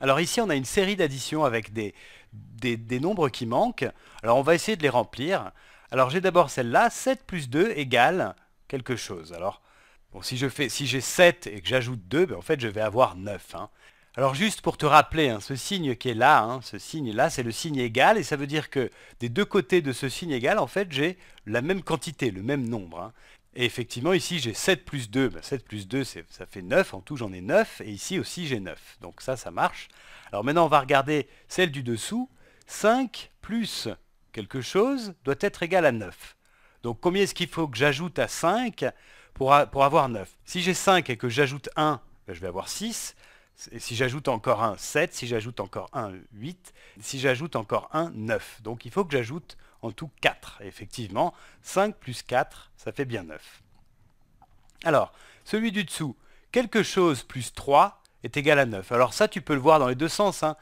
Alors ici, on a une série d'additions avec des, nombres qui manquent. Alors on va essayer de les remplir. Alors j'ai d'abord celle-là, 7 plus 2 égale quelque chose. Alors bon, si je fais, si j'ai 7 et que j'ajoute 2, ben, en fait je vais avoir 9. Hein. Alors juste pour te rappeler, hein, ce signe qui est là, hein, ce signe là, c'est le signe égal, et ça veut dire que des deux côtés de ce signe égal, en fait j'ai la même quantité, le même nombre. Et effectivement, ici, j'ai 7 plus 2. 7 ben, plus 2, ça fait 9. En tout, j'en ai 9. Et ici aussi, j'ai 9. Donc ça, ça marche. Alors maintenant, on va regarder celle du dessous. 5 plus quelque chose doit être égal à 9. Donc combien est-ce qu'il faut que j'ajoute à 5 pour, avoir 9 Si j'ai 5 et que j'ajoute 1, ben, je vais avoir 6. Et si j'ajoute encore 1, 7. Si j'ajoute encore 1, 8. Si j'ajoute encore 1, 9. Donc il faut que j'ajoute en tout 4. effectivement, 5 plus 4, ça fait bien 9. Alors, celui du dessous, quelque chose plus 3 est égal à 9. Alors ça, tu peux le voir dans les deux sens. Hein.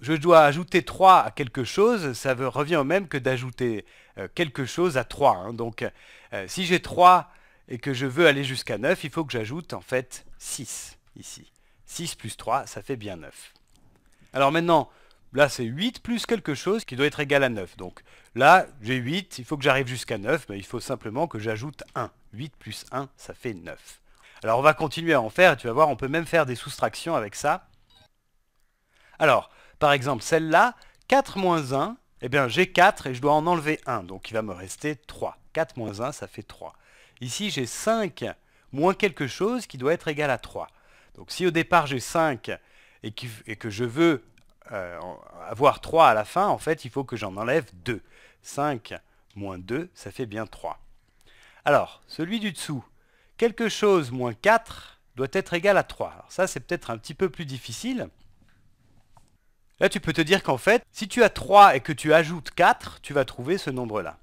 Je dois ajouter 3 à quelque chose, ça revient au même que d'ajouter euh, quelque chose à 3. Hein. Donc, euh, si j'ai 3 et que je veux aller jusqu'à 9, il faut que j'ajoute en fait 6 ici. 6 plus 3, ça fait bien 9. Alors maintenant, Là, c'est 8 plus quelque chose qui doit être égal à 9. Donc là, j'ai 8, il faut que j'arrive jusqu'à 9, mais il faut simplement que j'ajoute 1. 8 plus 1, ça fait 9. Alors on va continuer à en faire, tu vas voir, on peut même faire des soustractions avec ça. Alors, par exemple, celle-là, 4 moins 1, eh bien j'ai 4 et je dois en enlever 1, donc il va me rester 3. 4 moins 1, ça fait 3. Ici, j'ai 5 moins quelque chose qui doit être égal à 3. Donc si au départ j'ai 5 et, que je veux euh, avoir 3 à la fin, en fait, il faut que j'en enlève 2. 5 moins 2, ça fait bien 3. Alors, celui du dessous, quelque chose moins 4 doit être égal à 3. Alors ça, c'est peut-être un petit peu plus difficile. Là, tu peux te dire qu'en fait, si tu as 3 et que tu ajoutes 4, tu vas trouver ce nombre-là.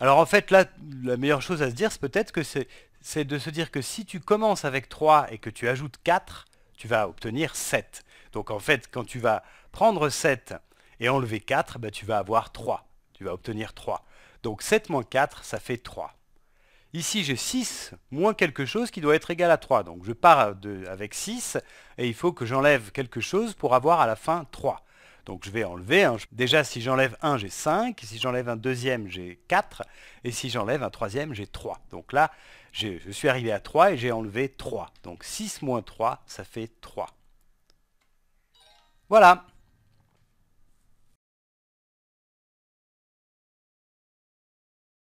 Alors en fait, là, la meilleure chose à se dire, c'est peut-être que c'est de se dire que si tu commences avec 3 et que tu ajoutes 4, tu vas obtenir 7. Donc en fait, quand tu vas prendre 7 et enlever 4, ben, tu vas avoir 3. Tu vas obtenir 3. Donc 7 moins 4, ça fait 3. Ici, j'ai 6 moins quelque chose qui doit être égal à 3. Donc je pars avec 6 et il faut que j'enlève quelque chose pour avoir à la fin 3. Donc je vais enlever. Déjà, si j'enlève 1, j'ai 5. Si j'enlève un deuxième, j'ai 4. Et si j'enlève un troisième, j'ai 3. Donc là, je suis arrivé à 3 et j'ai enlevé 3. Donc 6 moins 3, ça fait 3. Voilà